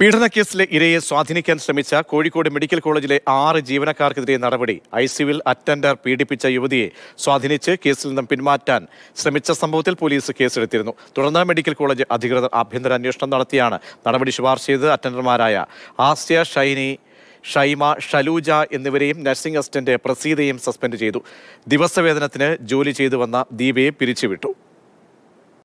പീഡനക്കേസിലെ ഇരയെ സ്വാധീനിക്കാൻ ശ്രമിച്ച കോഴിക്കോട് മെഡിക്കൽ കോളേജിലെ ആറ് ജീവനക്കാർക്കെതിരെ നടപടി ഐ സിയുവിൽ അറ്റൻഡർ പീഡിപ്പിച്ച യുവതിയെ സ്വാധീനിച്ച് കേസിൽ നിന്നും പിന്മാറ്റാൻ ശ്രമിച്ച സംഭവത്തിൽ പോലീസ് കേസെടുത്തിരുന്നു തുടർന്ന് മെഡിക്കൽ കോളേജ് അധികൃതർ ആഭ്യന്തര അന്വേഷണം നടത്തിയാണ് നടപടി ശുപാർശ ചെയ്ത് അറ്റൻഡർമാരായ ആസ്യ ഷൈനി ഷൈമ ഷലൂജ എന്നിവരെയും നഴ്സിംഗ് അസിസ്റ്റന്റ് പ്രസീതയും സസ്പെൻഡ് ചെയ്തു ദിവസവേതനത്തിന് ജോലി ചെയ്തു വന്ന ദീപയെ പിരിച്ചുവിട്ടു